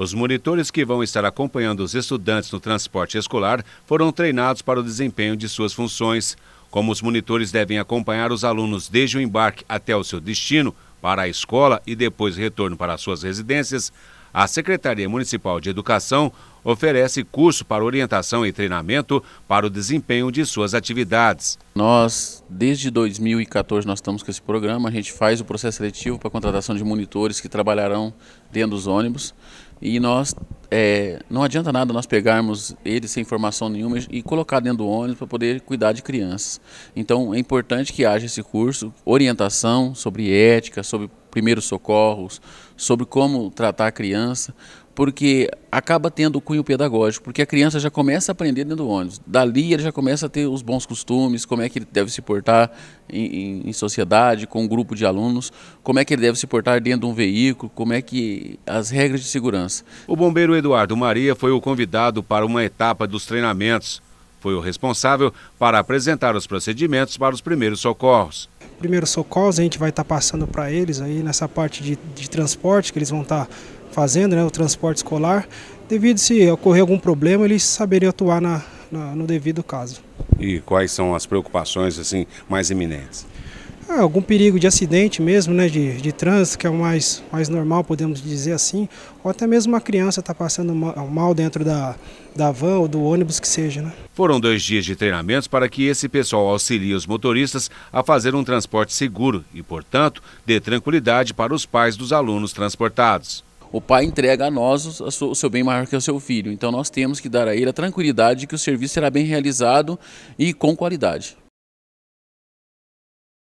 Os monitores que vão estar acompanhando os estudantes no transporte escolar foram treinados para o desempenho de suas funções. Como os monitores devem acompanhar os alunos desde o embarque até o seu destino para a escola e depois retorno para suas residências, a Secretaria Municipal de Educação oferece curso para orientação e treinamento para o desempenho de suas atividades. Nós, desde 2014, nós estamos com esse programa. A gente faz o processo seletivo para a contratação de monitores que trabalharão dentro dos ônibus. E nós é, não adianta nada nós pegarmos ele sem informação nenhuma e colocar dentro do ônibus para poder cuidar de crianças. Então é importante que haja esse curso, orientação sobre ética, sobre primeiros socorros, sobre como tratar a criança, porque acaba tendo cunho pedagógico, porque a criança já começa a aprender dentro do ônibus. Dali ele já começa a ter os bons costumes, como é que ele deve se portar em, em, sociedade, com um grupo de alunos, como é que ele deve se portar dentro de um veículo, como é que as regras de segurança. O bombeiro Eduardo Maria foi o convidado para uma etapa dos treinamentos. Foi o responsável para apresentar os procedimentos para os primeiros socorros primeiros socorros, a gente vai estar tá passando para eles aí nessa parte de, de transporte, que eles vão estar tá fazendo, né, o transporte escolar, devido se ocorrer algum problema, eles saberiam atuar na, na, no devido caso. E quais são as preocupações assim mais iminentes? É, algum perigo de acidente mesmo, né, de, de trânsito, que é o mais, mais normal, podemos dizer assim, ou até mesmo uma criança está passando mal dentro da, da van ou do ônibus que seja. Né? Foram dois dias de treinamentos para que esse pessoal auxilie os motoristas a fazer um transporte seguro e, portanto, dê tranquilidade para os pais dos alunos transportados o pai entrega a nós o seu bem maior que o seu filho. Então nós temos que dar a ele a tranquilidade de que o serviço será bem realizado e com qualidade.